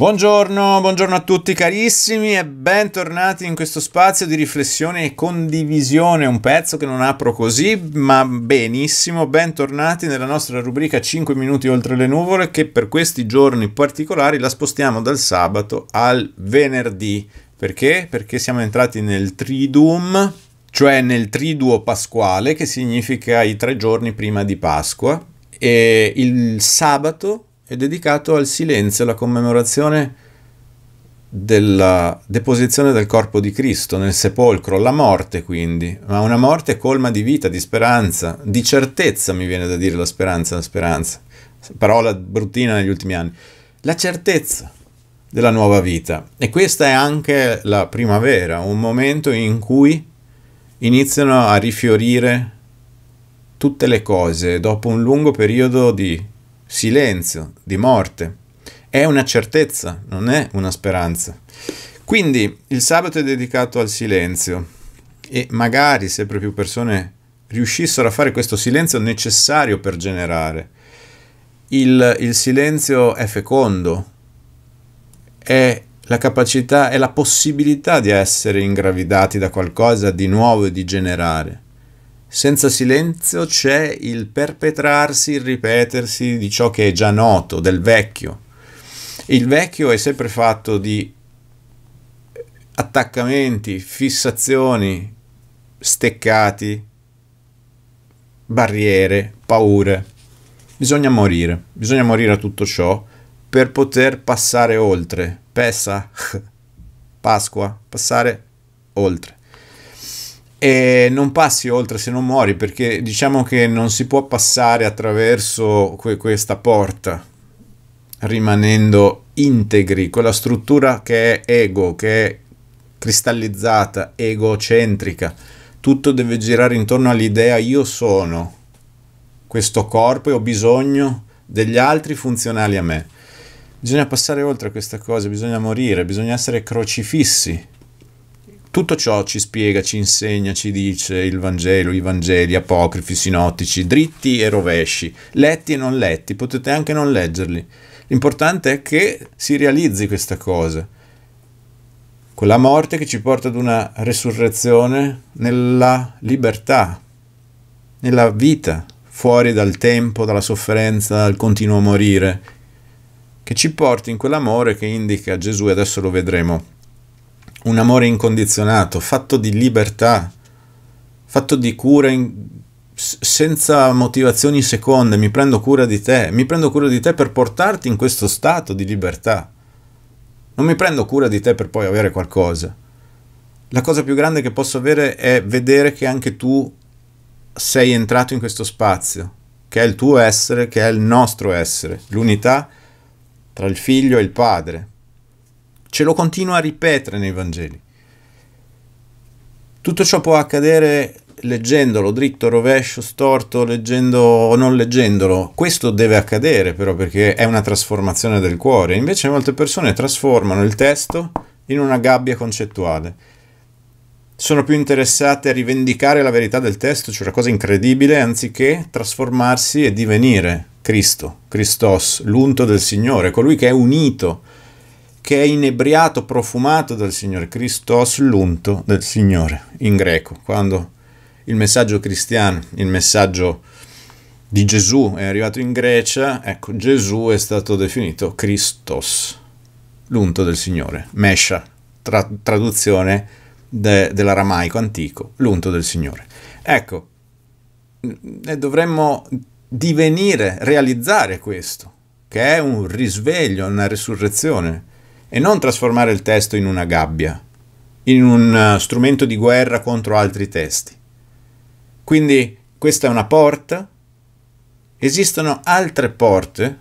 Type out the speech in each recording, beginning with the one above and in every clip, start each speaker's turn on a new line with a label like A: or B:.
A: Buongiorno, buongiorno a tutti carissimi e bentornati in questo spazio di riflessione e condivisione, un pezzo che non apro così, ma benissimo, bentornati nella nostra rubrica 5 minuti oltre le nuvole che per questi giorni particolari la spostiamo dal sabato al venerdì. Perché? Perché siamo entrati nel triduum, cioè nel Triduo Pasquale, che significa i tre giorni prima di Pasqua, e il sabato è dedicato al silenzio, alla commemorazione della deposizione del corpo di Cristo nel sepolcro, la morte quindi, ma una morte colma di vita, di speranza, di certezza mi viene da dire la speranza, la speranza, parola bruttina negli ultimi anni, la certezza della nuova vita. E questa è anche la primavera, un momento in cui iniziano a rifiorire tutte le cose dopo un lungo periodo di silenzio, di morte. È una certezza, non è una speranza. Quindi il sabato è dedicato al silenzio e magari sempre più persone riuscissero a fare questo silenzio necessario per generare. Il, il silenzio è fecondo, è la capacità, è la possibilità di essere ingravidati da qualcosa di nuovo e di generare. Senza silenzio c'è il perpetrarsi, il ripetersi di ciò che è già noto, del vecchio. Il vecchio è sempre fatto di attaccamenti, fissazioni, steccati, barriere, paure. Bisogna morire, bisogna morire a tutto ciò per poter passare oltre. Pesa, Pasqua, passare oltre e non passi oltre se non muori perché diciamo che non si può passare attraverso que questa porta rimanendo integri quella struttura che è ego che è cristallizzata egocentrica tutto deve girare intorno all'idea io sono questo corpo e ho bisogno degli altri funzionali a me bisogna passare oltre a questa cosa bisogna morire bisogna essere crocifissi tutto ciò ci spiega, ci insegna, ci dice il Vangelo, i Vangeli apocrifi, sinottici, dritti e rovesci, letti e non letti, potete anche non leggerli. L'importante è che si realizzi questa cosa. Quella morte che ci porta ad una resurrezione nella libertà, nella vita, fuori dal tempo, dalla sofferenza, dal continuo morire, che ci porti in quell'amore che indica Gesù, e adesso lo vedremo un amore incondizionato, fatto di libertà, fatto di cura in... senza motivazioni seconde, mi prendo cura di te, mi prendo cura di te per portarti in questo stato di libertà. Non mi prendo cura di te per poi avere qualcosa. La cosa più grande che posso avere è vedere che anche tu sei entrato in questo spazio, che è il tuo essere, che è il nostro essere, l'unità tra il figlio e il padre. Ce lo continua a ripetere nei Vangeli. Tutto ciò può accadere leggendolo, dritto, rovescio, storto, leggendo o non leggendolo. Questo deve accadere però perché è una trasformazione del cuore. Invece molte persone trasformano il testo in una gabbia concettuale. Sono più interessate a rivendicare la verità del testo, cioè una cosa incredibile, anziché trasformarsi e divenire Cristo, Christos, l'unto del Signore, colui che è unito che è inebriato, profumato dal Signore. Christos l'unto del Signore, in greco, quando il messaggio cristiano, il messaggio di Gesù è arrivato in Grecia, ecco, Gesù è stato definito Christos, l'unto del Signore, Mesha, tra- traduzione de- dell'aramaico antico, l'unto del Signore. Ecco, dovremmo divenire, realizzare questo, che è un risveglio, una risurrezione, e non trasformare il testo in una gabbia, in un eh, strumento di guerra contro altri testi. Quindi questa è una porta, esistono altre porte,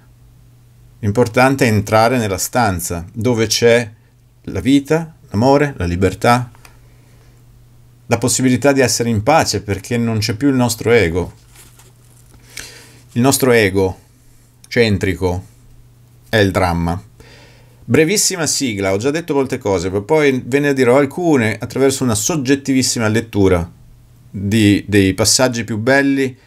A: l'importante è entrare nella stanza dove c'è la vita, l'amore, la libertà, la possibilità di essere in pace perché non c'è più il nostro ego. Il nostro ego centrico è il dramma. Brevissima sigla, ho già detto molte cose, poi ve ne dirò alcune attraverso una soggettivissima lettura di, dei passaggi più belli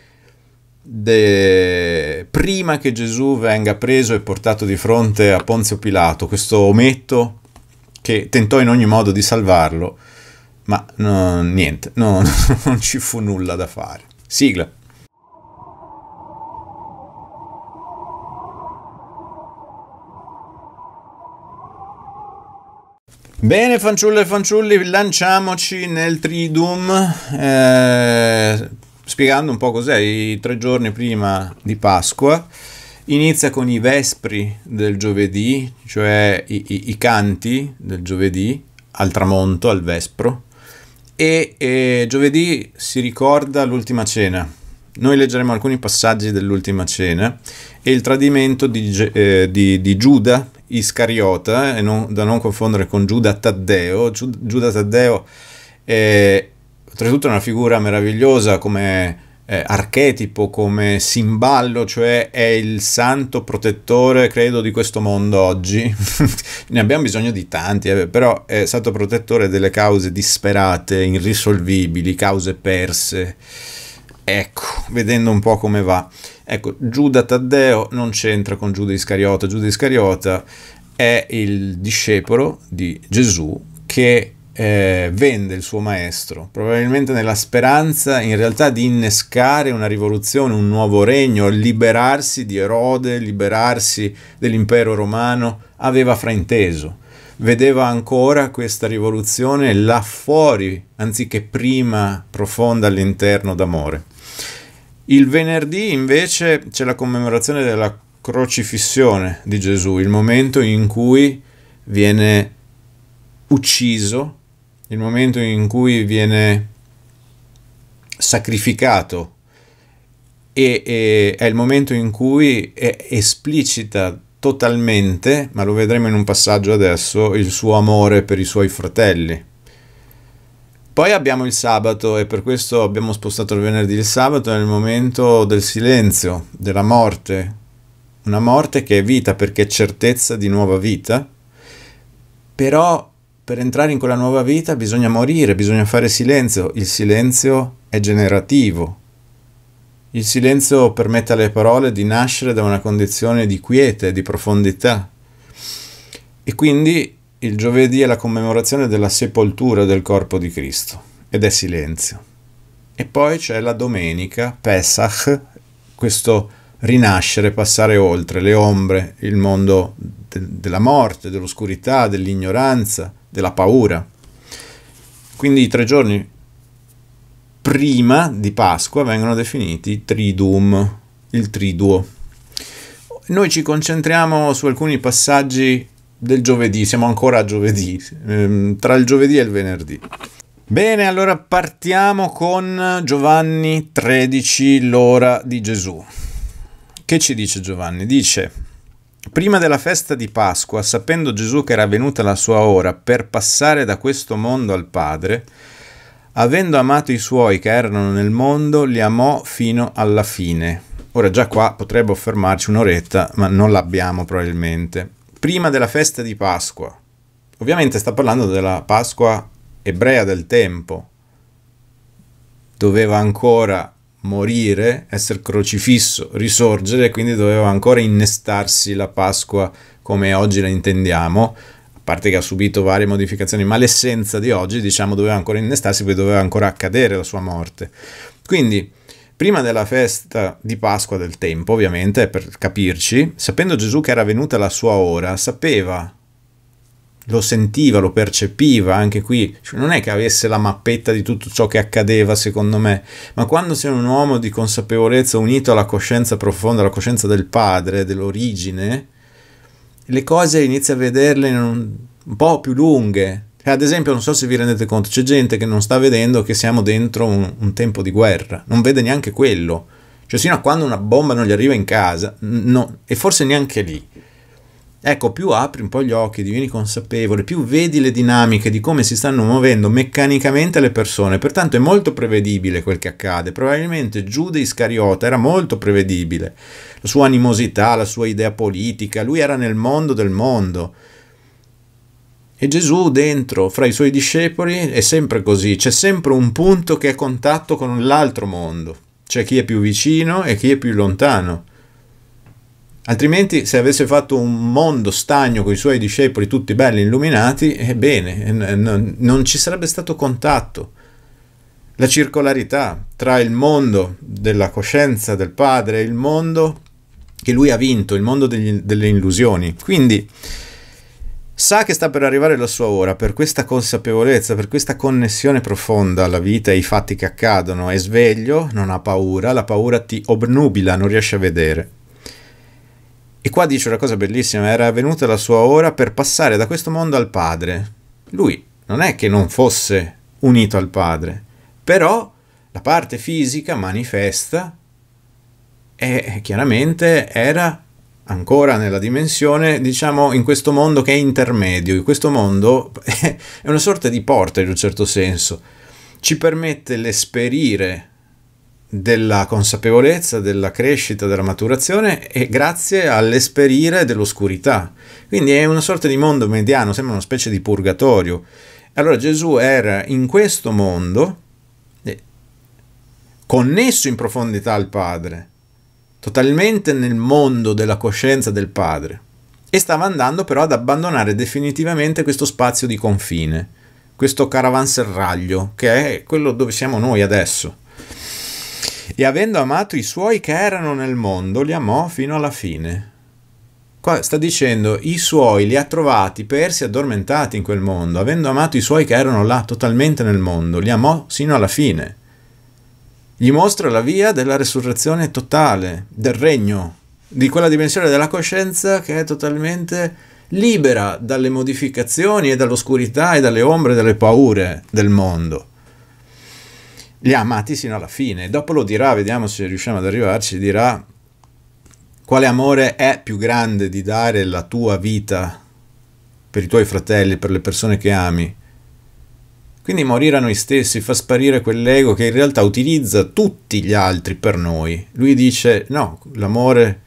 A: de... prima che Gesù venga preso e portato di fronte a Ponzio Pilato, questo ometto che tentò in ogni modo di salvarlo, ma no, niente, no, non ci fu nulla da fare. Sigla. Bene fanciulle e fanciulli, lanciamoci nel Tridum eh, spiegando un po' cos'è i tre giorni prima di Pasqua. Inizia con i vespri del giovedì, cioè i, i, i canti del giovedì al tramonto, al vespro, e, e giovedì si ricorda l'ultima cena. Noi leggeremo alcuni passaggi dell'ultima cena e il tradimento di, eh, di, di Giuda Iscariota, eh, e non, da non confondere con Giuda Taddeo. Giuda Taddeo è oltretutto una figura meravigliosa come eh, archetipo, come simballo, cioè è il santo protettore, credo, di questo mondo oggi. ne abbiamo bisogno di tanti, eh, però è stato protettore delle cause disperate, irrisolvibili, cause perse Ecco, vedendo un po' come va. Ecco, Giuda Taddeo non c'entra con Giuda Iscariota. Giuda Iscariota è il discepolo di Gesù che eh, vende il suo maestro, probabilmente nella speranza in realtà di innescare una rivoluzione, un nuovo regno, liberarsi di Erode, liberarsi dell'impero romano, aveva frainteso, vedeva ancora questa rivoluzione là fuori, anziché prima profonda all'interno d'amore. Il venerdì invece c'è la commemorazione della crocifissione di Gesù, il momento in cui viene ucciso, il momento in cui viene sacrificato e, e è il momento in cui è esplicita totalmente, ma lo vedremo in un passaggio adesso, il suo amore per i suoi fratelli. Poi abbiamo il sabato e per questo abbiamo spostato il venerdì il sabato nel momento del silenzio, della morte, una morte che è vita perché è certezza di nuova vita, però per entrare in quella nuova vita bisogna morire, bisogna fare silenzio, il silenzio è generativo, il silenzio permette alle parole di nascere da una condizione di quiete, di profondità. E quindi il giovedì è la commemorazione della sepoltura del corpo di Cristo ed è silenzio. E poi c'è la domenica, Pesach, questo rinascere, passare oltre le ombre, il mondo de della morte, dell'oscurità, dell'ignoranza, della paura. Quindi i tre giorni prima di Pasqua vengono definiti Tridum, il triduo. Noi ci concentriamo su alcuni passaggi del giovedì, siamo ancora a giovedì, ehm, tra il giovedì e il venerdì. Bene, allora partiamo con Giovanni 13, l'ora di Gesù. Che ci dice Giovanni? Dice, prima della festa di Pasqua, sapendo Gesù che era venuta la sua ora per passare da questo mondo al Padre, avendo amato i suoi che erano nel mondo, li amò fino alla fine. Ora già qua potrebbe fermarci un'oretta, ma non l'abbiamo probabilmente prima della festa di Pasqua. Ovviamente sta parlando della Pasqua ebrea del tempo. Doveva ancora morire, essere crocifisso, risorgere, quindi doveva ancora innestarsi la Pasqua come oggi la intendiamo, a parte che ha subito varie modificazioni, ma l'essenza di oggi, diciamo, doveva ancora innestarsi, poi doveva ancora accadere la sua morte. Quindi prima della festa di Pasqua del tempo, ovviamente, per capirci, sapendo Gesù che era venuta la sua ora, sapeva, lo sentiva, lo percepiva anche qui, cioè, non è che avesse la mappetta di tutto ciò che accadeva, secondo me, ma quando sei un uomo di consapevolezza unito alla coscienza profonda, alla coscienza del padre, dell'origine, le cose inizi a vederle un, un po' più lunghe, eh, ad esempio, non so se vi rendete conto, c'è gente che non sta vedendo che siamo dentro un, un tempo di guerra, non vede neanche quello. Cioè, sino a quando una bomba non gli arriva in casa, no, e forse neanche lì. Ecco, più apri un po' gli occhi, divieni consapevole, più vedi le dinamiche di come si stanno muovendo meccanicamente le persone. Pertanto è molto prevedibile quel che accade. Probabilmente Giude Iscariota era molto prevedibile. La sua animosità, la sua idea politica, lui era nel mondo del mondo. E Gesù dentro, fra i suoi discepoli, è sempre così, c'è sempre un punto che è a contatto con l'altro mondo, c'è chi è più vicino e chi è più lontano. Altrimenti, se avesse fatto un mondo stagno con i suoi discepoli tutti belli illuminati, ebbene, non ci sarebbe stato contatto. La circolarità tra il mondo della coscienza del Padre e il mondo che lui ha vinto, il mondo degli, delle illusioni. Quindi sa che sta per arrivare la sua ora, per questa consapevolezza, per questa connessione profonda alla vita e ai fatti che accadono, è sveglio, non ha paura, la paura ti obnubila, non riesce a vedere. E qua dice una cosa bellissima, era venuta la sua ora per passare da questo mondo al Padre. Lui non è che non fosse unito al Padre, però la parte fisica manifesta e chiaramente era ancora nella dimensione, diciamo, in questo mondo che è intermedio, in questo mondo è una sorta di porta in un certo senso, ci permette l'esperire della consapevolezza, della crescita, della maturazione e grazie all'esperire dell'oscurità. Quindi è una sorta di mondo mediano, sembra una specie di purgatorio. Allora Gesù era in questo mondo eh, connesso in profondità al Padre, totalmente nel mondo della coscienza del padre e stava andando però ad abbandonare definitivamente questo spazio di confine, questo caravanserraglio che è quello dove siamo noi adesso. E avendo amato i suoi che erano nel mondo, li amò fino alla fine. Qua sta dicendo i suoi li ha trovati persi addormentati in quel mondo, avendo amato i suoi che erano là totalmente nel mondo, li amò sino alla fine. Gli mostra la via della resurrezione totale, del regno, di quella dimensione della coscienza che è totalmente libera dalle modificazioni e dall'oscurità e dalle ombre e dalle paure del mondo. Li ha amati sino alla fine. Dopo lo dirà, vediamo se riusciamo ad arrivarci, dirà quale amore è più grande di dare la tua vita per i tuoi fratelli, per le persone che ami, quindi morire a noi stessi fa sparire quell'ego che in realtà utilizza tutti gli altri per noi. Lui dice no, l'amore,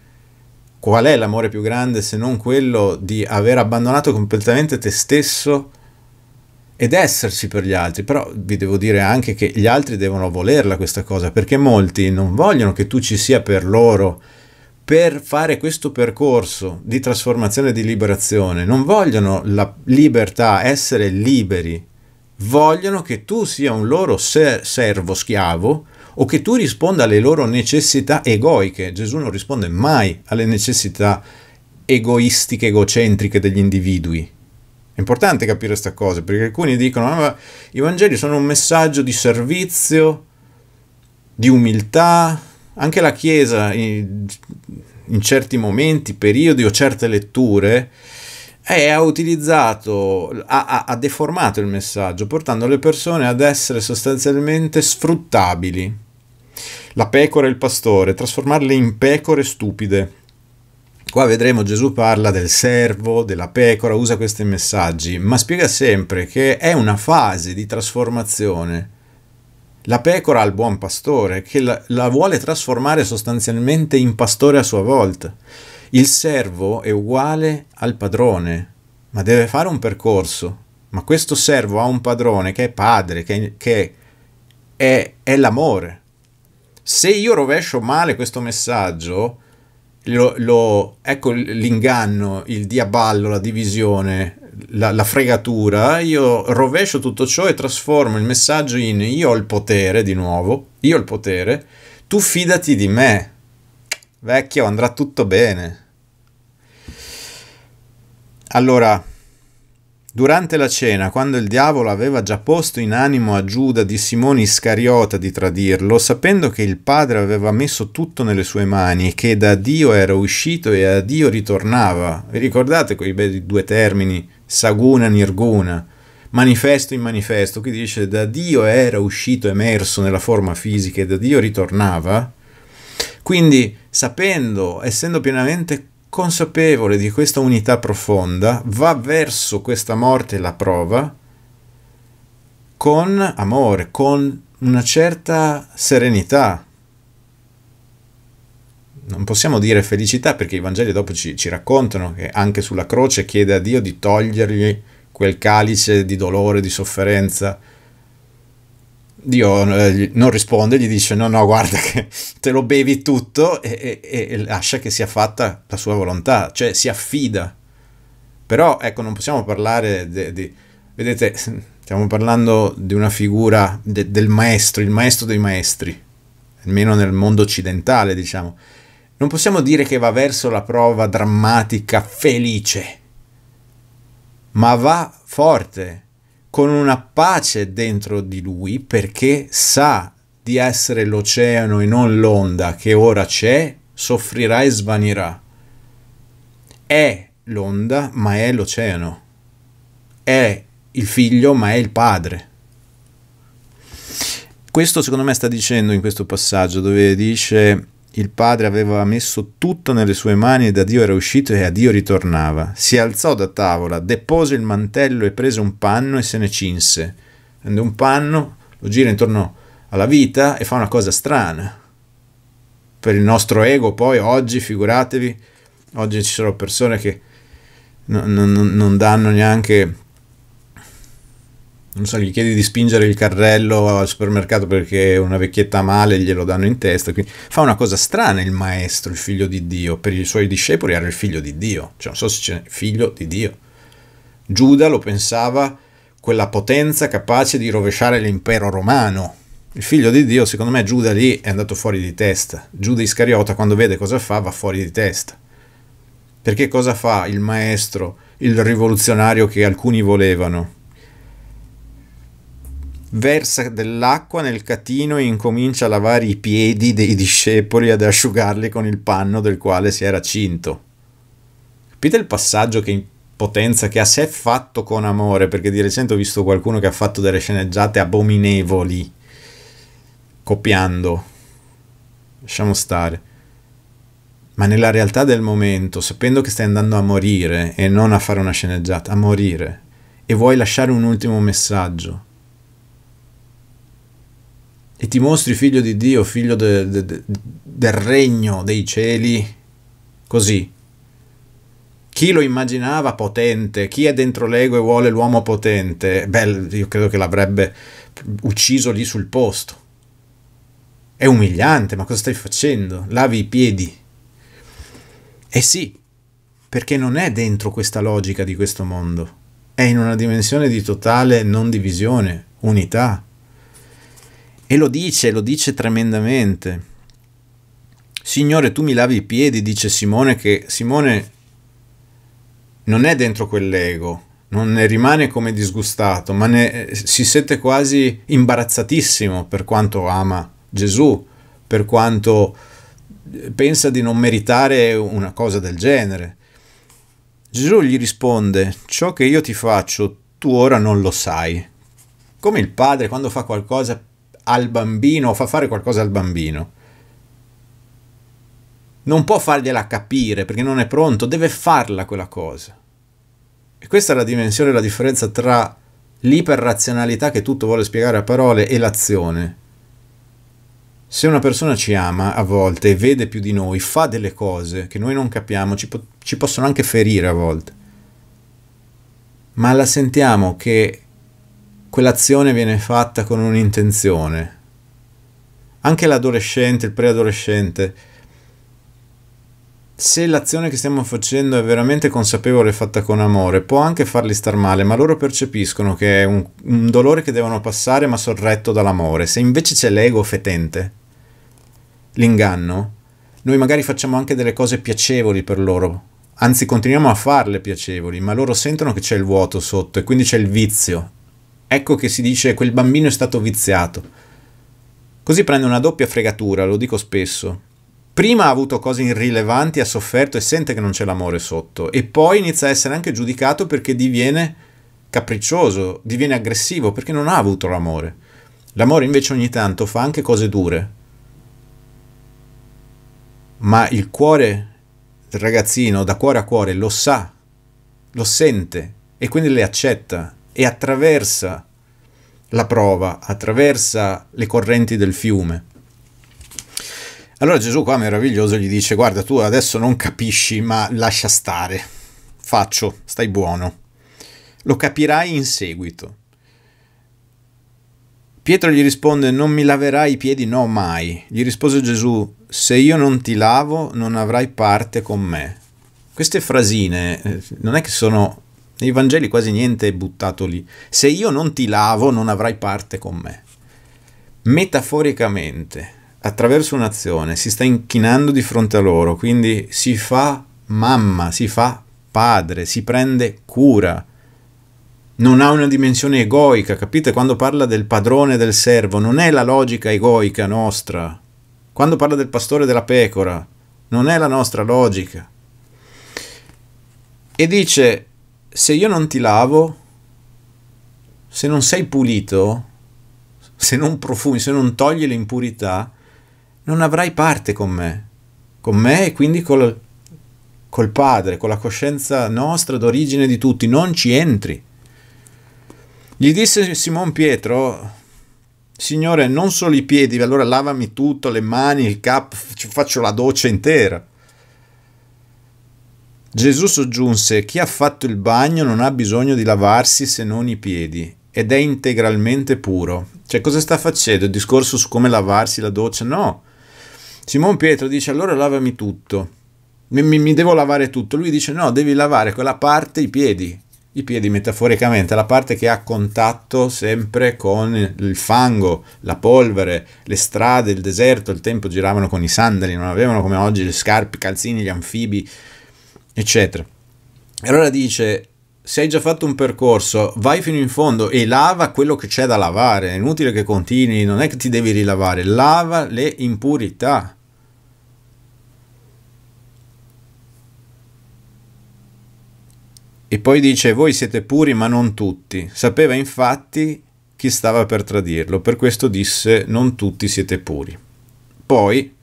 A: qual è l'amore più grande se non quello di aver abbandonato completamente te stesso ed esserci per gli altri? Però vi devo dire anche che gli altri devono volerla questa cosa, perché molti non vogliono che tu ci sia per loro, per fare questo percorso di trasformazione e di liberazione. Non vogliono la libertà, essere liberi vogliono che tu sia un loro ser- servo schiavo o che tu risponda alle loro necessità egoiche. Gesù non risponde mai alle necessità egoistiche, egocentriche degli individui. È importante capire questa cosa, perché alcuni dicono, ah, ma i Vangeli sono un messaggio di servizio, di umiltà, anche la Chiesa in, in certi momenti, periodi o certe letture e eh, ha utilizzato, ha, ha, deformato il messaggio, portando le persone ad essere sostanzialmente sfruttabili. La pecora e il pastore, trasformarle in pecore stupide. Qua vedremo Gesù parla del servo, della pecora, usa questi messaggi, ma spiega sempre che è una fase di trasformazione. La pecora ha il buon pastore che la, la vuole trasformare sostanzialmente in pastore a sua volta. Il servo è uguale al padrone, ma deve fare un percorso. Ma questo servo ha un padrone che è padre, che, che è, è l'amore. Se io rovescio male questo messaggio, lo, lo, ecco l'inganno, il diaballo, la divisione, la, la, fregatura, io rovescio tutto ciò e trasformo il messaggio in io ho il potere di nuovo, io ho il potere, tu fidati di me, vecchio andrà tutto bene. Allora, durante la cena, quando il diavolo aveva già posto in animo a Giuda di Simone Iscariota di tradirlo, sapendo che il padre aveva messo tutto nelle sue mani, e che da Dio era uscito e a Dio ritornava, vi ricordate quei bei due termini, saguna nirguna, manifesto in manifesto, qui dice da Dio era uscito emerso nella forma fisica e da Dio ritornava, quindi sapendo, essendo pienamente consapevole di questa unità profonda, va verso questa morte la prova con amore, con una certa serenità. Non possiamo dire felicità perché i Vangeli dopo ci, ci raccontano che anche sulla croce chiede a Dio di togliergli quel calice di dolore, di sofferenza, Dio eh, non risponde, gli dice no, no, guarda che te lo bevi tutto e, e, e, lascia che sia fatta la sua volontà, cioè si affida. Però ecco, non possiamo parlare di... Vedete, stiamo parlando di una figura de, del maestro, il maestro dei maestri, almeno nel mondo occidentale, diciamo. Non possiamo dire che va verso la prova drammatica felice, ma va forte con una pace dentro di lui perché sa di essere l'oceano e non l'onda che ora c'è, soffrirà e svanirà. È l'onda, ma è l'oceano. È il figlio, ma è il padre. Questo secondo me sta dicendo in questo passaggio dove dice il padre aveva messo tutto nelle sue mani e da Dio era uscito e a Dio ritornava. Si alzò da tavola, depose il mantello e prese un panno e se ne cinse. Prende un panno, lo gira intorno alla vita e fa una cosa strana. Per il nostro ego poi oggi, figuratevi, oggi ci sono persone che non, non, non danno neanche non so, gli chiedi di spingere il carrello al supermercato perché una vecchietta male glielo danno in testa. Quindi fa una cosa strana il maestro, il figlio di Dio. Per i suoi discepoli era il figlio di Dio. Cioè, non so se c'è figlio di Dio. Giuda lo pensava quella potenza capace di rovesciare l'impero romano. Il figlio di Dio, secondo me, Giuda lì è andato fuori di testa. Giuda Iscariota, quando vede cosa fa, va fuori di testa. Perché cosa fa il maestro, il rivoluzionario che alcuni volevano? versa dell'acqua nel catino e incomincia a lavare i piedi dei discepoli ad asciugarli con il panno del quale si era cinto. Capite il passaggio che in potenza che a sé fatto con amore, perché di recente ho visto qualcuno che ha fatto delle sceneggiate abominevoli, copiando. Lasciamo stare. Ma nella realtà del momento, sapendo che stai andando a morire e non a fare una sceneggiata, a morire, e vuoi lasciare un ultimo messaggio, e ti mostri figlio di Dio, figlio de, de, de, del regno dei cieli, così. Chi lo immaginava potente, chi è dentro l'ego e vuole l'uomo potente, beh, io credo che l'avrebbe ucciso lì sul posto. È umiliante, ma cosa stai facendo? Lavi i piedi. Eh sì, perché non è dentro questa logica di questo mondo, è in una dimensione di totale non divisione, unità, e lo dice, lo dice tremendamente. Signore, tu mi lavi i piedi, dice Simone, che Simone non è dentro quell'ego, non ne rimane come disgustato, ma ne, eh, si sente quasi imbarazzatissimo per quanto ama Gesù, per quanto eh, pensa di non meritare una cosa del genere. Gesù gli risponde, ciò che io ti faccio, tu ora non lo sai. Come il padre quando fa qualcosa al bambino o fa fare qualcosa al bambino, non può fargliela capire perché non è pronto, deve farla quella cosa. E questa è la dimensione, la differenza tra l'iperrazionalità che tutto vuole spiegare a parole e l'azione. Se una persona ci ama a volte e vede più di noi, fa delle cose che noi non capiamo, ci, po ci possono anche ferire a volte, ma la sentiamo che quell'azione viene fatta con un'intenzione. Anche l'adolescente, il preadolescente, se l'azione che stiamo facendo è veramente consapevole e fatta con amore, può anche farli star male, ma loro percepiscono che è un, un dolore che devono passare ma sorretto dall'amore. Se invece c'è l'ego fetente, l'inganno, noi magari facciamo anche delle cose piacevoli per loro, anzi continuiamo a farle piacevoli, ma loro sentono che c'è il vuoto sotto e quindi c'è il vizio Ecco che si dice quel bambino è stato viziato. Così prende una doppia fregatura, lo dico spesso. Prima ha avuto cose irrilevanti, ha sofferto e sente che non c'è l'amore sotto, e poi inizia a essere anche giudicato perché diviene capriccioso, diviene aggressivo, perché non ha avuto l'amore. L'amore invece ogni tanto fa anche cose dure. Ma il cuore del ragazzino, da cuore a cuore, lo sa, lo sente e quindi le accetta e attraversa la prova, attraversa le correnti del fiume. Allora Gesù qua meraviglioso gli dice guarda tu adesso non capisci ma lascia stare, faccio, stai buono, lo capirai in seguito. Pietro gli risponde non mi laverai i piedi, no mai. Gli rispose Gesù se io non ti lavo non avrai parte con me. Queste frasine eh, non è che sono nei Vangeli quasi niente è buttato lì. Se io non ti lavo non avrai parte con me. Metaforicamente, attraverso un'azione, si sta inchinando di fronte a loro, quindi si fa mamma, si fa padre, si prende cura. Non ha una dimensione egoica, capite? Quando parla del padrone del servo, non è la logica egoica nostra. Quando parla del pastore della pecora, non è la nostra logica. E dice, se io non ti lavo, se non sei pulito, se non profumi, se non togli le impurità, non avrai parte con me, con me e quindi col, col Padre, con la coscienza nostra d'origine di tutti, non ci entri. Gli disse Simon Pietro, Signore, non solo i piedi, allora lavami tutto, le mani, il capo, faccio la doccia intera. Gesù soggiunse, chi ha fatto il bagno non ha bisogno di lavarsi se non i piedi ed è integralmente puro. Cioè cosa sta facendo? Il discorso su come lavarsi la doccia? No. Simon Pietro dice allora lavami tutto, mi, mi, mi devo lavare tutto. Lui dice no, devi lavare quella parte, i piedi, i piedi metaforicamente, la parte che ha contatto sempre con il fango, la polvere, le strade, il deserto, il tempo giravano con i sandali, non avevano come oggi le scarpe, i calzini, gli anfibi, eccetera. E allora dice, se hai già fatto un percorso, vai fino in fondo e lava quello che c'è da lavare, è inutile che continui, non è che ti devi rilavare, lava le impurità. E poi dice, voi siete puri ma non tutti. Sapeva infatti chi stava per tradirlo, per questo disse, non tutti siete puri. Poi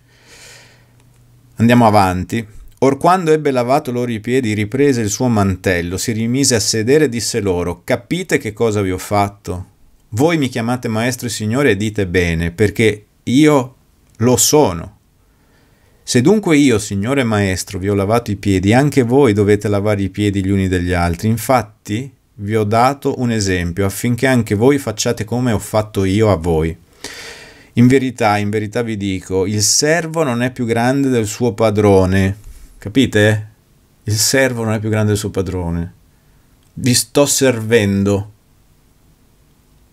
A: andiamo avanti. Or quando ebbe lavato loro i piedi, riprese il suo mantello, si rimise a sedere e disse loro, capite che cosa vi ho fatto? Voi mi chiamate maestro e signore e dite bene, perché io lo sono. Se dunque io, signore e maestro, vi ho lavato i piedi, anche voi dovete lavare i piedi gli uni degli altri. Infatti vi ho dato un esempio affinché anche voi facciate come ho fatto io a voi. In verità, in verità vi dico, il servo non è più grande del suo padrone Capite? Il servo non è più grande del suo padrone. Vi sto servendo.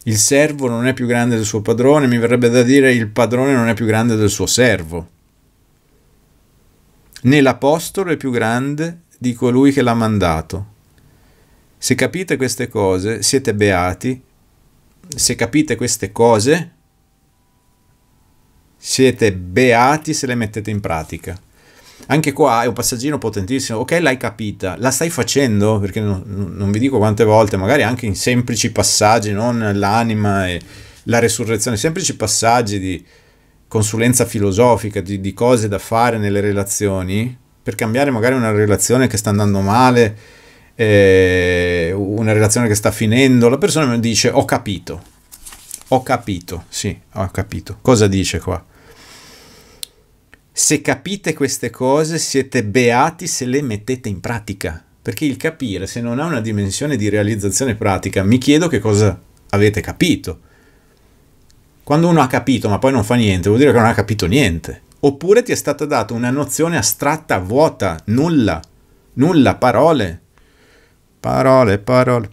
A: Il servo non è più grande del suo padrone, mi verrebbe da dire il padrone non è più grande del suo servo. Né l'apostolo è più grande di colui che l'ha mandato. Se capite queste cose, siete beati. Se capite queste cose, siete beati se le mettete in pratica anche qua è un passaggino potentissimo. Ok, l'hai capita, la stai facendo, perché non, non vi dico quante volte, magari anche in semplici passaggi, non l'anima e la resurrezione, semplici passaggi di consulenza filosofica, di, di cose da fare nelle relazioni, per cambiare magari una relazione che sta andando male, eh, una relazione che sta finendo, la persona mi dice ho capito, ho capito, sì, ho capito. Cosa dice qua? Se capite queste cose siete beati se le mettete in pratica, perché il capire, se non ha una dimensione di realizzazione pratica, mi chiedo che cosa avete capito. Quando uno ha capito ma poi non fa niente, vuol dire che non ha capito niente. Oppure ti è stata data una nozione astratta, vuota, nulla, nulla, parole. Parole, parole.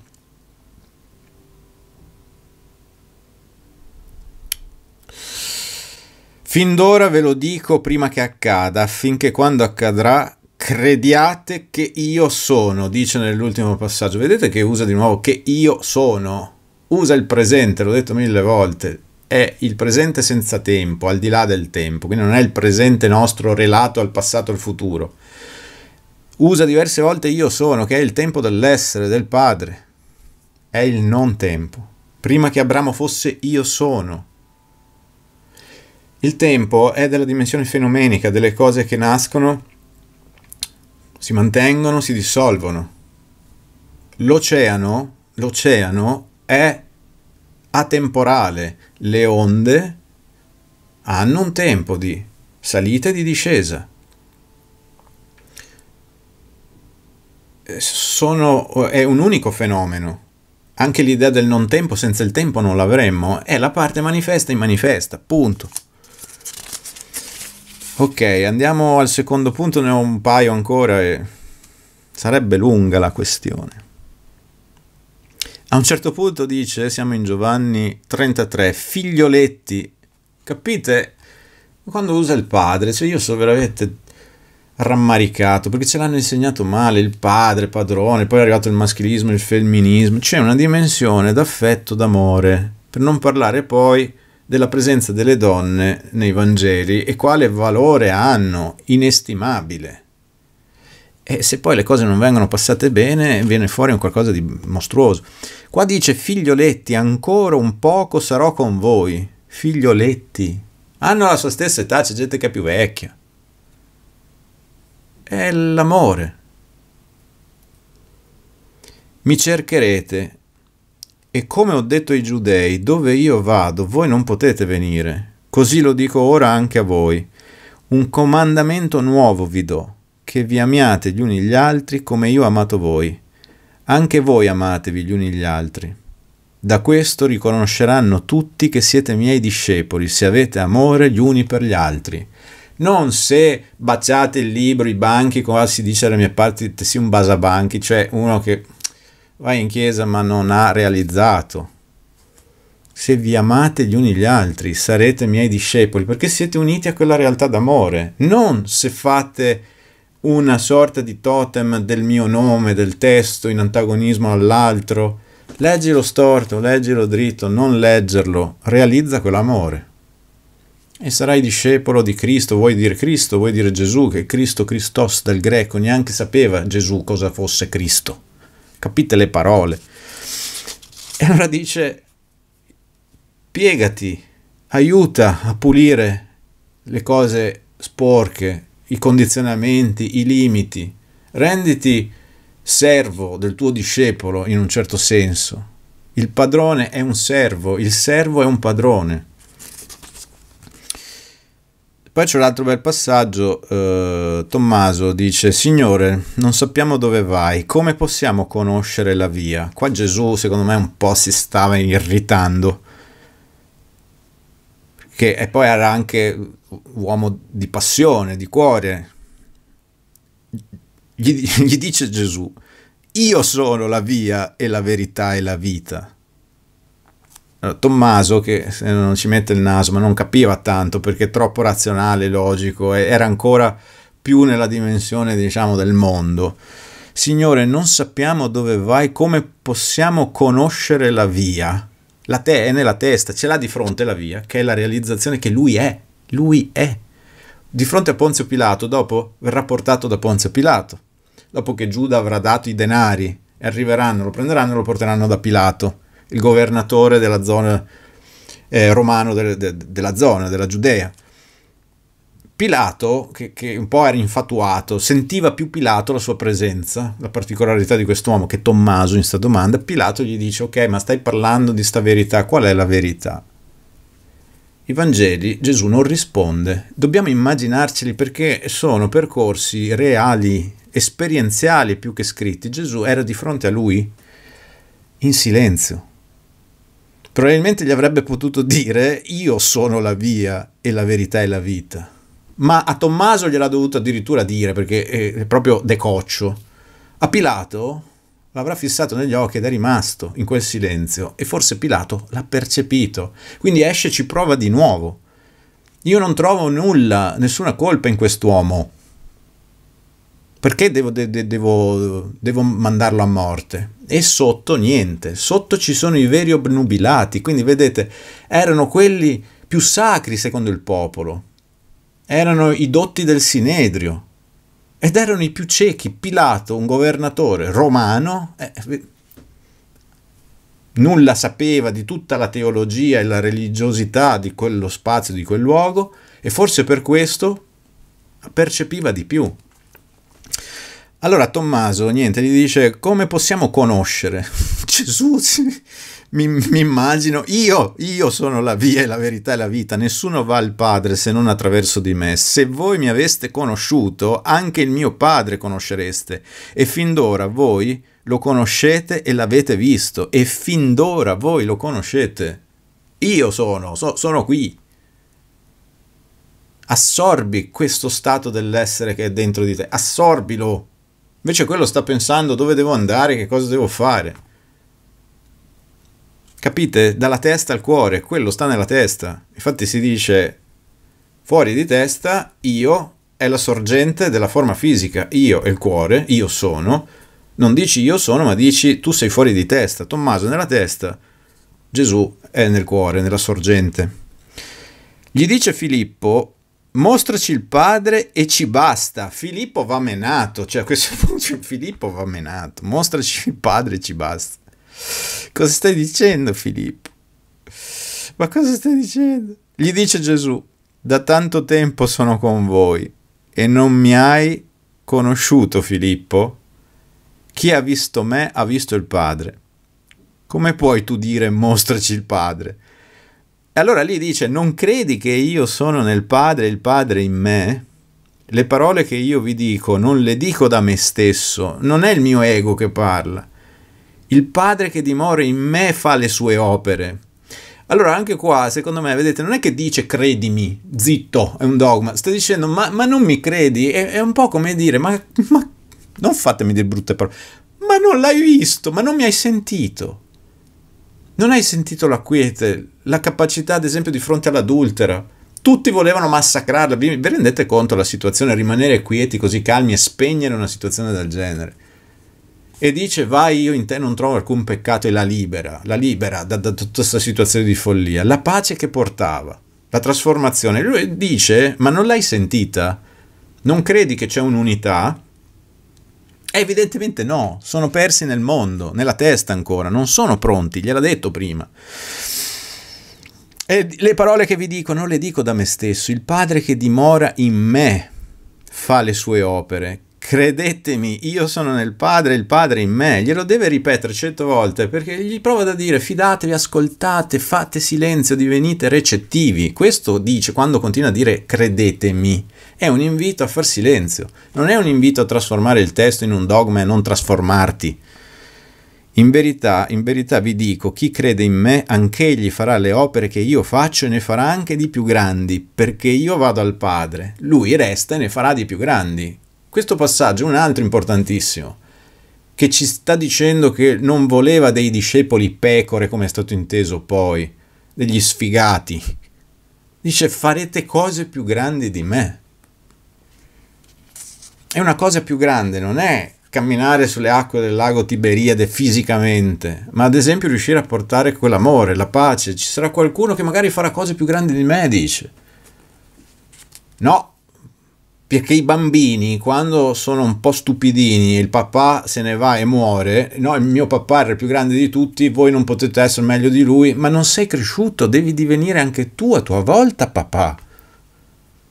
A: Fin d'ora ve lo dico prima che accada, affinché quando accadrà crediate che io sono, dice nell'ultimo passaggio. Vedete che usa di nuovo che io sono, usa il presente, l'ho detto mille volte, è il presente senza tempo, al di là del tempo, quindi non è il presente nostro relato al passato e al futuro. Usa diverse volte io sono, che è il tempo dell'essere, del Padre, è il non tempo. Prima che Abramo fosse io sono il tempo è della dimensione fenomenica, delle cose che nascono, si mantengono, si dissolvono. L'oceano, l'oceano è atemporale, le onde hanno un tempo di salita e di discesa. Sono, è un unico fenomeno. Anche l'idea del non tempo senza il tempo non l'avremmo, è la parte manifesta in manifesta, punto. Ok, andiamo al secondo punto, ne ho un paio ancora e sarebbe lunga la questione. A un certo punto dice, siamo in Giovanni 33, figlioletti, capite? Quando usa il padre, cioè io sono veramente rammaricato perché ce l'hanno insegnato male il padre, padrone, poi è arrivato il maschilismo, il femminismo, c'è una dimensione d'affetto, d'amore, per non parlare poi della presenza delle donne nei Vangeli e quale valore hanno, inestimabile. E se poi le cose non vengono passate bene, viene fuori un qualcosa di mostruoso. Qua dice, figlioletti, ancora un poco sarò con voi. Figlioletti. Hanno la sua stessa età, c'è gente che è più vecchia. È l'amore. Mi cercherete e come ho detto ai giudei, dove io vado, voi non potete venire. Così lo dico ora anche a voi. Un comandamento nuovo vi do, che vi amiate gli uni gli altri come io ho amato voi. Anche voi amatevi gli uni gli altri. Da questo riconosceranno tutti che siete miei discepoli, se avete amore gli uni per gli altri. Non se baciate il libro, i banchi, come si dice alle mie parti, si un basabanchi, cioè uno che vai in chiesa ma non ha realizzato. Se vi amate gli uni gli altri, sarete miei discepoli, perché siete uniti a quella realtà d'amore, non se fate una sorta di totem del mio nome, del testo, in antagonismo all'altro. Leggilo storto, leggilo dritto, non leggerlo, realizza quell'amore. E sarai discepolo di Cristo, vuoi dire Cristo, vuoi dire Gesù, che Cristo Christos del greco neanche sapeva Gesù cosa fosse Cristo capite le parole. E allora dice, piegati, aiuta a pulire le cose sporche, i condizionamenti, i limiti, renditi servo del tuo discepolo in un certo senso. Il padrone è un servo, il servo è un padrone. Poi c'è un altro bel passaggio, eh, Tommaso dice, Signore, non sappiamo dove vai, come possiamo conoscere la via? Qua Gesù secondo me un po' si stava irritando, che poi era anche uomo di passione, di cuore. Gli, gli dice Gesù, io sono la via e la verità e la vita. Eh, Tommaso, che non ci mette il naso, ma non capiva tanto perché troppo razionale, logico, era ancora più nella dimensione, diciamo, del mondo. Signore, non sappiamo dove vai, come possiamo conoscere la via? La te è nella testa, ce l'ha di fronte la via, che è la realizzazione che lui è, lui è. Di fronte a Ponzio Pilato, dopo verrà portato da Ponzio Pilato, dopo che Giuda avrà dato i denari, arriveranno, lo prenderanno e lo porteranno da Pilato il governatore della zona eh, romano de, de, della zona, della Giudea. Pilato, che, che, un po' era infatuato, sentiva più Pilato la sua presenza, la particolarità di quest'uomo che è Tommaso in sta domanda, Pilato gli dice ok ma stai parlando di sta verità, qual è la verità? I Vangeli Gesù non risponde, dobbiamo immaginarceli perché sono percorsi reali, esperienziali più che scritti, Gesù era di fronte a lui in silenzio probabilmente gli avrebbe potuto dire io sono la via e la verità è la vita. Ma a Tommaso gliel'ha dovuto addirittura dire perché eh, è proprio decoccio. A Pilato l'avrà fissato negli occhi ed è rimasto in quel silenzio e forse Pilato l'ha percepito. Quindi esce e ci prova di nuovo. Io non trovo nulla, nessuna colpa in quest'uomo. Perché devo, de- de- devo, devo, mandarlo a morte? E sotto niente, sotto ci sono i veri obnubilati, quindi vedete, erano quelli più sacri secondo il popolo, erano i dotti del Sinedrio ed erano i più ciechi, Pilato, un governatore romano, eh, nulla sapeva di tutta la teologia e la religiosità di quello spazio, di quel luogo, e forse per questo percepiva di più. Allora Tommaso, niente, gli dice come possiamo conoscere Gesù? Mi, mi, immagino, io, io sono la via e la verità e la vita, nessuno va al Padre se non attraverso di me. Se voi mi aveste conosciuto, anche il mio Padre conoscereste. E fin d'ora voi lo conoscete e l'avete visto. E fin d'ora voi lo conoscete. Io sono, so, sono qui. Assorbi questo stato dell'essere che è dentro di te, assorbilo. Invece quello sta pensando dove devo andare, che cosa devo fare. Capite? Dalla testa al cuore, quello sta nella testa. Infatti si dice fuori di testa, io è la sorgente della forma fisica, io è il cuore, io sono. Non dici io sono, ma dici tu sei fuori di testa. Tommaso è nella testa, Gesù è nel cuore, nella sorgente. Gli dice Filippo, Mostraci il padre e ci basta. Filippo va menato, cioè a questo punto Filippo va menato. Mostraci il padre e ci basta. Cosa stai dicendo Filippo? Ma cosa stai dicendo? Gli dice Gesù, da tanto tempo sono con voi e non mi hai conosciuto Filippo? Chi ha visto me ha visto il Padre. Come puoi tu dire mostraci il Padre? E allora lì dice, non credi che io sono nel Padre, e il Padre in me? Le parole che io vi dico non le dico da me stesso, non è il mio ego che parla. Il Padre che dimora in me fa le sue opere. Allora anche qua, secondo me, vedete, non è che dice credimi, zitto, è un dogma, sta dicendo ma, ma non mi credi, è, è, un po' come dire ma, ma non fatemi dire brutte parole, ma non l'hai visto, ma non mi hai sentito. Non hai sentito la quiete, la capacità ad esempio di fronte all'adultera. Tutti volevano massacrarla, vi, vi rendete conto la situazione, rimanere quieti così calmi e spegnere una situazione del genere. E dice vai io in te non trovo alcun peccato e la libera, la libera da, da tutta questa situazione di follia, la pace che portava, la trasformazione. Lui dice ma non l'hai sentita? Non credi che c'è un'unità? Eh, evidentemente no, sono persi nel mondo, nella testa ancora, non sono pronti, gliel'ha detto prima. E le parole che vi dico non le dico da me stesso, il Padre che dimora in me fa le sue opere credetemi, io sono nel Padre, il Padre in me, glielo deve ripetere cento volte perché gli prova da dire fidatevi, ascoltate, fate silenzio, divenite recettivi. Questo dice quando continua a dire credetemi. È un invito a far silenzio, non è un invito a trasformare il testo in un dogma e non trasformarti. In verità, in verità vi dico, chi crede in me, anch'egli farà le opere che io faccio e ne farà anche di più grandi, perché io vado al Padre, lui resta e ne farà di più grandi. Questo passaggio è un altro importantissimo, che ci sta dicendo che non voleva dei discepoli pecore, come è stato inteso poi, degli sfigati. Dice farete cose più grandi di me. E una cosa più grande non è camminare sulle acque del lago Tiberiade fisicamente, ma ad esempio riuscire a portare quell'amore, la pace. Ci sarà qualcuno che magari farà cose più grandi di me, dice. No, perché i bambini quando sono un po' stupidini e il papà se ne va e muore no il mio papà era il più grande di tutti voi non potete essere meglio di lui ma non sei cresciuto devi divenire anche tu a tua volta papà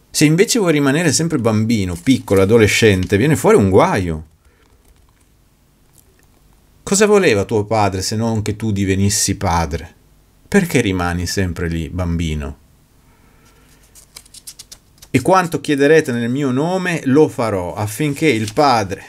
A: se invece vuoi rimanere sempre bambino piccolo adolescente viene fuori un guaio cosa voleva tuo padre se non che tu divenissi padre perché rimani sempre lì bambino e quanto chiederete nel mio nome lo farò affinché il Padre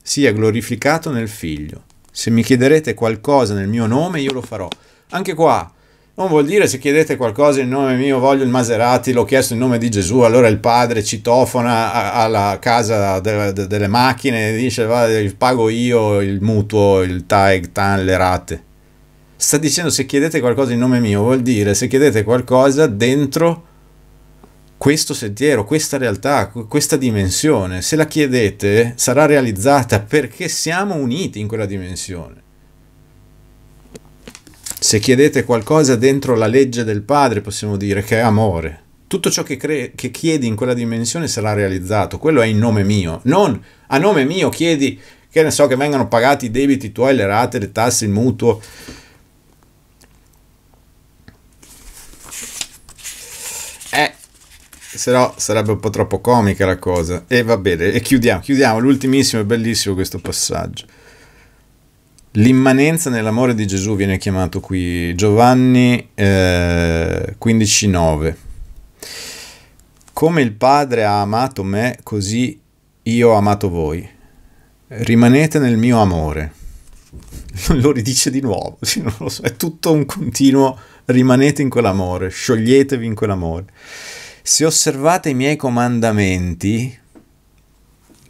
A: sia glorificato nel Figlio. Se mi chiederete qualcosa nel mio nome io lo farò. Anche qua non vuol dire se chiedete qualcosa in nome mio voglio il Maserati, l'ho chiesto in nome di Gesù, allora il Padre citofona alla casa delle macchine e dice va, eh, pago io il mutuo, il tag, tan, le rate. Sta dicendo se chiedete qualcosa in nome mio vuol dire se chiedete qualcosa dentro questo sentiero, questa realtà, questa dimensione. Se la chiedete sarà realizzata perché siamo uniti in quella dimensione. Se chiedete qualcosa dentro la legge del Padre, possiamo dire che è amore. Tutto ciò che, cre- che chiedi in quella dimensione sarà realizzato. Quello è in nome mio. Non a nome mio chiedi che ne so che vengano pagati i debiti tuoi, le rate, le tasse, il mutuo se no sarebbe un po' troppo comica la cosa. E va bene, e chiudiamo, chiudiamo, l'ultimissimo, è bellissimo questo passaggio. L'immanenza nell'amore di Gesù viene chiamato qui Giovanni eh, 15.9. Come il Padre ha amato me, così io ho amato voi. Rimanete nel mio amore. Lo ridice di nuovo, so, è tutto un continuo rimanete in quell'amore, scioglietevi in quell'amore se osservate i miei comandamenti,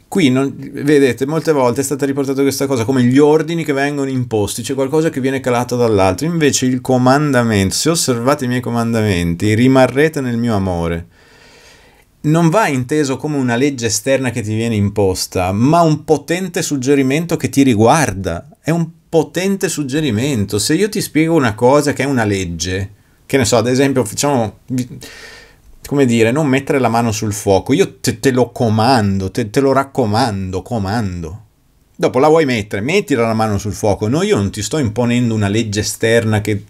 A: qui non, vedete molte volte è stata riportata questa cosa come gli ordini che vengono imposti, c'è cioè qualcosa che viene calato dall'altro, invece il comandamento, se osservate i miei comandamenti, rimarrete nel mio amore. Non va inteso come una legge esterna che ti viene imposta, ma un potente suggerimento che ti riguarda. È un potente suggerimento. Se io ti spiego una cosa che è una legge, che ne so, ad esempio, facciamo come dire, non mettere la mano sul fuoco. Io te, te lo comando, te, te, lo raccomando, comando. Dopo la vuoi mettere, mettila la mano sul fuoco. No, io non ti sto imponendo una legge esterna che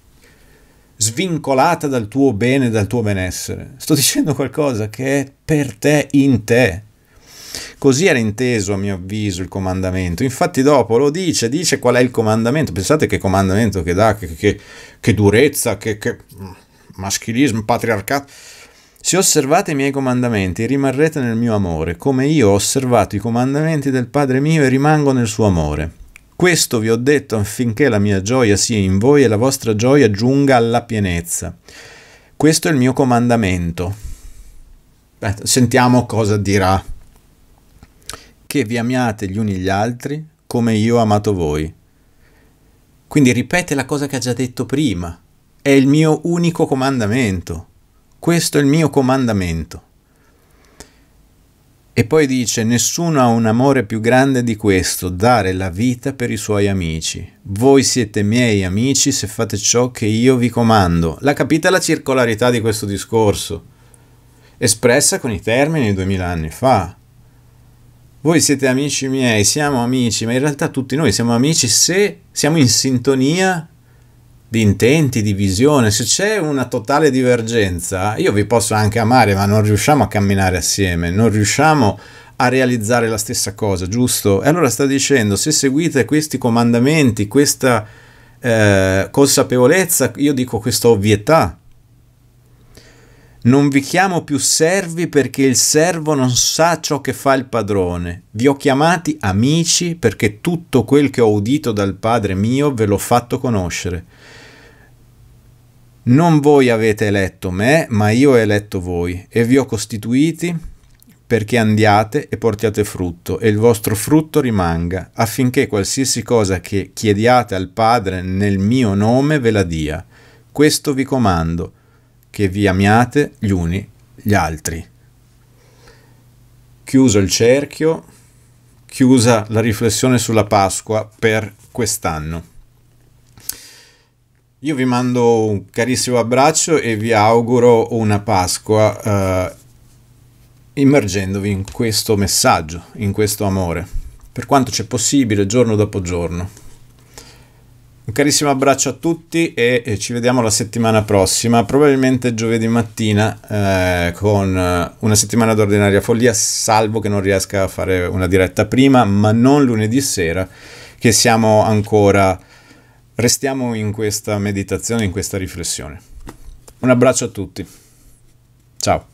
A: svincolata dal tuo bene, dal tuo benessere. Sto dicendo qualcosa che è per te, in te. Così era inteso, a mio avviso, il comandamento. Infatti dopo lo dice, dice qual è il comandamento. Pensate che comandamento che dà, che, che, che durezza, che, che maschilismo, patriarcato se osservate i miei comandamenti rimarrete nel mio amore, come io ho osservato i comandamenti del Padre mio e rimango nel suo amore. Questo vi ho detto affinché la mia gioia sia in voi e la vostra gioia giunga alla pienezza. Questo è il mio comandamento. Beh, sentiamo cosa dirà. Che vi amiate gli uni gli altri come io ho amato voi. Quindi ripete la cosa che ha già detto prima. È il mio unico comandamento. Questo è il mio comandamento. E poi dice, nessuno ha un amore più grande di questo, dare la vita per i suoi amici. Voi siete miei amici se fate ciò che io vi comando. La capita la circolarità di questo discorso, espressa con i termini duemila anni fa. Voi siete amici miei, siamo amici, ma in realtà tutti noi siamo amici se siamo in sintonia di intenti, di visione, se c'è una totale divergenza, io vi posso anche amare, ma non riusciamo a camminare assieme, non riusciamo a realizzare la stessa cosa, giusto? E allora sta dicendo, se seguite questi comandamenti, questa eh, consapevolezza, io dico questa ovvietà, non vi chiamo più servi perché il servo non sa ciò che fa il padrone. Vi ho chiamati amici perché tutto quel che ho udito dal Padre mio ve l'ho fatto conoscere. Non voi avete eletto me, ma io ho eletto voi, e vi ho costituiti perché andiate e portiate frutto, e il vostro frutto rimanga, affinché qualsiasi cosa che chiediate al Padre nel mio nome ve la dia. Questo vi comando, che vi amiate gli uni gli altri. Chiuso il cerchio, chiusa la riflessione sulla Pasqua per quest'anno. Io vi mando un carissimo abbraccio e vi auguro una Pasqua eh, immergendovi in questo messaggio, in questo amore, per quanto c'è possibile, giorno dopo giorno. Un carissimo abbraccio a tutti e, ci vediamo la settimana prossima, probabilmente giovedì mattina, eh, con una settimana d'ordinaria follia, salvo che non riesca a fare una diretta prima, ma non lunedì sera, che siamo ancora Restiamo in questa meditazione, in questa riflessione. Un abbraccio a tutti. Ciao.